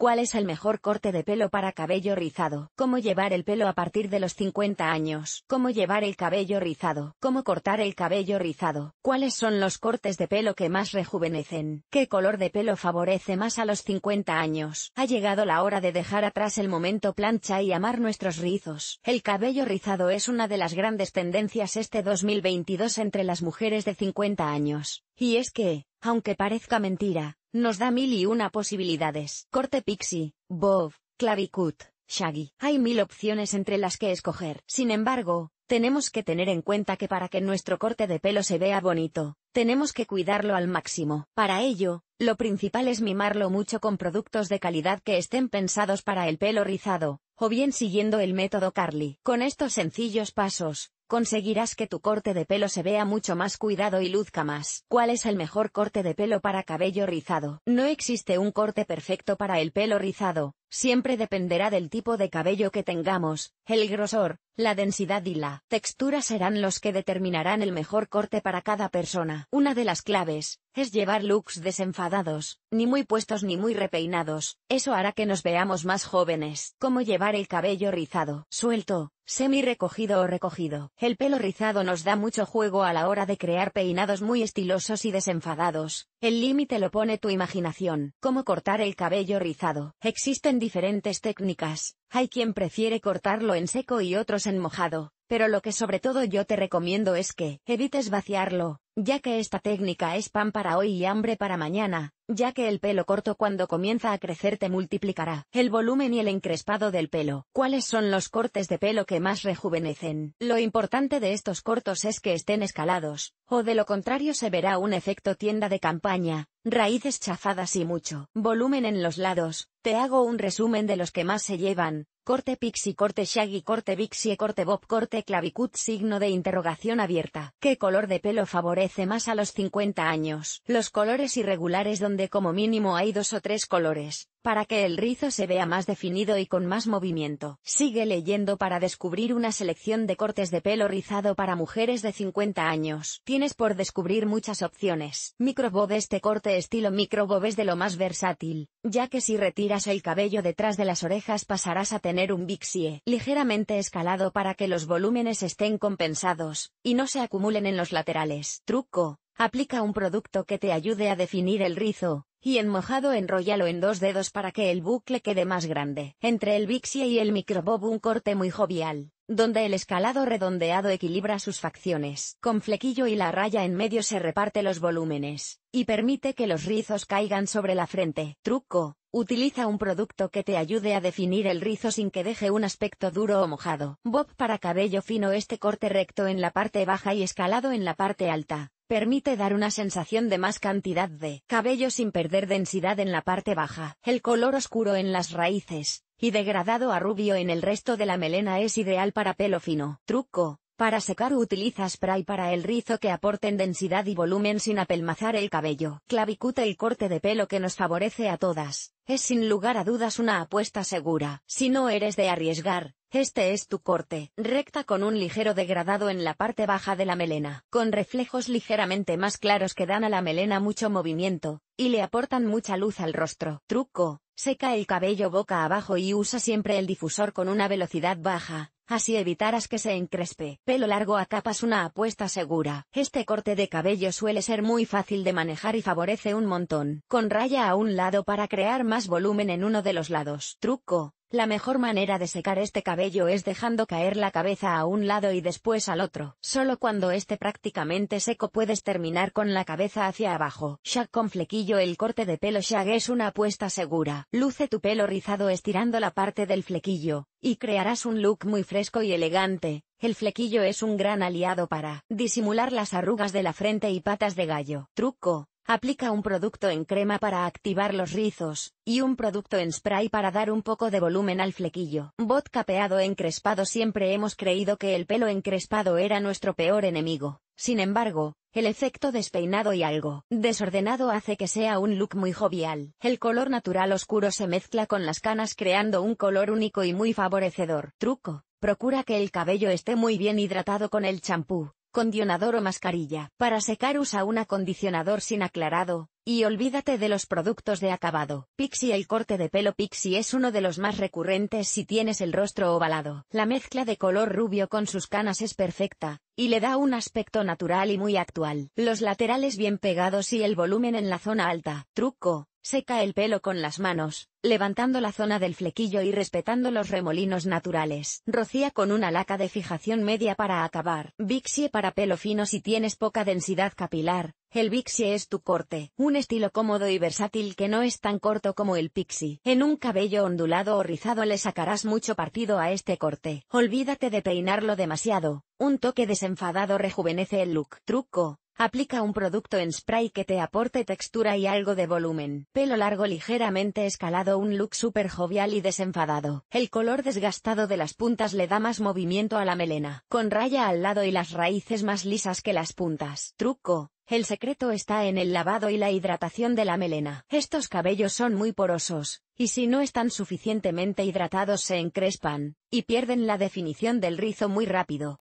¿Cuál es el mejor corte de pelo para cabello rizado? ¿Cómo llevar el pelo a partir de los 50 años? ¿Cómo llevar el cabello rizado? ¿Cómo cortar el cabello rizado? ¿Cuáles son los cortes de pelo que más rejuvenecen? ¿Qué color de pelo favorece más a los 50 años? Ha llegado la hora de dejar atrás el momento plancha y amar nuestros rizos. El cabello rizado es una de las grandes tendencias este 2022 entre las mujeres de 50 años. Y es que, aunque parezca mentira, nos da mil y una posibilidades. Corte Pixie, Bob, Clavicut, Shaggy. Hay mil opciones entre las que escoger. Sin embargo, tenemos que tener en cuenta que para que nuestro corte de pelo se vea bonito, tenemos que cuidarlo al máximo. Para ello, lo principal es mimarlo mucho con productos de calidad que estén pensados para el pelo rizado, o bien siguiendo el método Carly. Con estos sencillos pasos, conseguirás que tu corte de pelo se vea mucho más cuidado y luzca más. ¿Cuál es el mejor corte de pelo para cabello rizado? No existe un corte perfecto para el pelo rizado, siempre dependerá del tipo de cabello que tengamos, el grosor, la densidad y la textura serán los que determinarán el mejor corte para cada persona. Una de las claves, es llevar looks desenfadados, ni muy puestos ni muy repeinados, eso hará que nos veamos más jóvenes. ¿Cómo llevar el cabello rizado? Suelto, semi recogido o recogido. El pelo rizado nos da mucho juego a la hora de crear peinados muy estilosos y desenfadados. El límite lo pone tu imaginación. ¿Cómo cortar el cabello rizado? Existen diferentes técnicas. Hay quien prefiere cortarlo en seco y otros en mojado. Pero lo que sobre todo yo te recomiendo es que, evites vaciarlo, ya que esta técnica es pan para hoy y hambre para mañana, ya que el pelo corto cuando comienza a crecer te multiplicará el volumen y el encrespado del pelo. ¿Cuáles son los cortes de pelo que más rejuvenecen? Lo importante de estos cortos es que estén escalados, o de lo contrario se verá un efecto tienda de campaña, raíces chafadas y mucho volumen en los lados. Te hago un resumen de los que más se llevan, corte pixie, corte shaggy, corte bixie, corte bob, corte clavicut, signo de interrogación abierta. ¿Qué color de pelo favorece más a los 50 años? Los colores irregulares donde como mínimo hay dos o tres colores, para que el rizo se vea más definido y con más movimiento. Sigue leyendo para descubrir una selección de cortes de pelo rizado para mujeres de 50 años. Tienes por descubrir muchas opciones. Microbob Este corte estilo microbob es de lo más versátil, ya que si retiras el cabello detrás de las orejas pasarás a tener un bixie ligeramente escalado para que los volúmenes estén compensados, y no se acumulen en los laterales. Truco. Aplica un producto que te ayude a definir el rizo, y en mojado enróllalo en dos dedos para que el bucle quede más grande. Entre el bixie y el microbob un corte muy jovial, donde el escalado redondeado equilibra sus facciones. Con flequillo y la raya en medio se reparte los volúmenes, y permite que los rizos caigan sobre la frente. Truco. Utiliza un producto que te ayude a definir el rizo sin que deje un aspecto duro o mojado. Bob para cabello fino este corte recto en la parte baja y escalado en la parte alta Permite dar una sensación de más cantidad de cabello sin perder densidad en la parte baja. El color oscuro en las raíces y degradado a rubio en el resto de la melena es ideal para pelo fino. Truco. Para secar utiliza spray para el rizo que aporten densidad y volumen sin apelmazar el cabello. Clavicuta el corte de pelo que nos favorece a todas. Es sin lugar a dudas una apuesta segura. Si no eres de arriesgar, este es tu corte. Recta con un ligero degradado en la parte baja de la melena. Con reflejos ligeramente más claros que dan a la melena mucho movimiento, y le aportan mucha luz al rostro. Truco. Seca el cabello boca abajo y usa siempre el difusor con una velocidad baja Así evitarás que se encrespe. Pelo largo a capas una apuesta segura. Este corte de cabello suele ser muy fácil de manejar y favorece un montón. Con raya a un lado para crear más volumen en uno de los lados. Truco. La mejor manera de secar este cabello es dejando caer la cabeza a un lado y después al otro. Solo cuando esté prácticamente seco puedes terminar con la cabeza hacia abajo. Shag con flequillo El corte de pelo shag es una apuesta segura. Luce tu pelo rizado estirando la parte del flequillo, y crearás un look muy fresco y elegante. El flequillo es un gran aliado para disimular las arrugas de la frente y patas de gallo. Truco, Aplica un producto en crema para activar los rizos, y un producto en spray para dar un poco de volumen al flequillo. Bot capeado encrespado Siempre hemos creído que el pelo encrespado era nuestro peor enemigo. Sin embargo, el efecto despeinado y algo desordenado hace que sea un look muy jovial. El color natural oscuro se mezcla con las canas creando un color único y muy favorecedor. Truco. Procura que el cabello esté muy bien hidratado con el champú. Condicionador o mascarilla. Para secar usa un acondicionador sin aclarado, y olvídate de los productos de acabado. Pixie El corte de pelo Pixie es uno de los más recurrentes si tienes el rostro ovalado. La mezcla de color rubio con sus canas es perfecta, y le da un aspecto natural y muy actual. Los laterales bien pegados y el volumen en la zona alta. Truco. Seca el pelo con las manos, levantando la zona del flequillo y respetando los remolinos naturales. Rocía con una laca de fijación media para acabar. Pixie para pelo fino si tienes poca densidad capilar, el Bixie es tu corte, un estilo cómodo y versátil que no es tan corto como el Pixie. En un cabello ondulado o rizado le sacarás mucho partido a este corte. Olvídate de peinarlo demasiado, un toque desenfadado rejuvenece el look. Truco, Aplica un producto en spray que te aporte textura y algo de volumen. Pelo largo ligeramente escalado, un look súper jovial y desenfadado. El color desgastado de las puntas le da más movimiento a la melena, con raya al lado y las raíces más lisas que las puntas. Truco. El secreto está en el lavado y la hidratación de la melena. Estos cabellos son muy porosos, y si no están suficientemente hidratados se encrespan, y pierden la definición del rizo muy rápido.